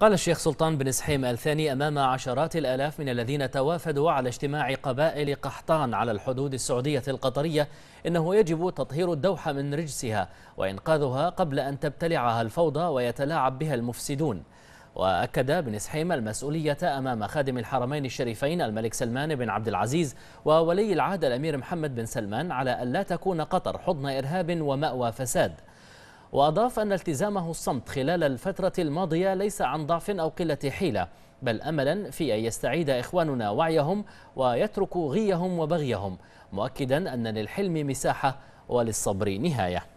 قال الشيخ سلطان بن سحيم الثاني أمام عشرات الآلاف من الذين توافدوا على اجتماع قبائل قحطان على الحدود السعودية القطرية إنه يجب تطهير الدوحة من رجسها وإنقاذها قبل أن تبتلعها الفوضى ويتلاعب بها المفسدون وأكد بن سحيم المسؤولية أمام خادم الحرمين الشريفين الملك سلمان بن عبد العزيز وولي العهد الأمير محمد بن سلمان على أن لا تكون قطر حضن إرهاب ومأوى فساد وأضاف أن التزامه الصمت خلال الفترة الماضية ليس عن ضعف أو قلة حيلة بل أملا في أن يستعيد إخواننا وعيهم ويتركوا غيهم وبغيهم مؤكدا أن للحلم مساحة وللصبر نهايه